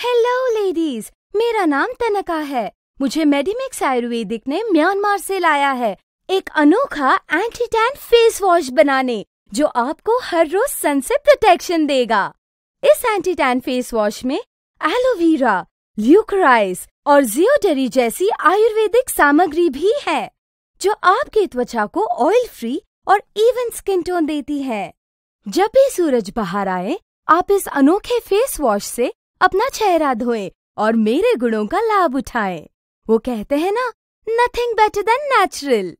hello ladies मेरा नाम तनका है मुझे मेडिमिक्स आयुर्वेदिक ने म्यांमार से लाया है एक अनोखा एंटी टैन फेस वॉश बनाने जो आपको हर रोज सन से प्रोटेक्शन देगा इस एंटी टैन फेस वॉश में एलोवेरा ल्यूक्राइस और जियोडेरी जैसी आयुर्वेदिक सामग्री भी है जो आपकी त्वचा को ऑयल फ्री और इवन स्किन टोन देती है जब भी सूरज बाहर आए आप इस अनोखे फेस वॉश से अपना चेहरा धोए और मेरे गुणों का लाभ उठाए वो कहते हैं ना नथिंग बेटर देन नेचुरल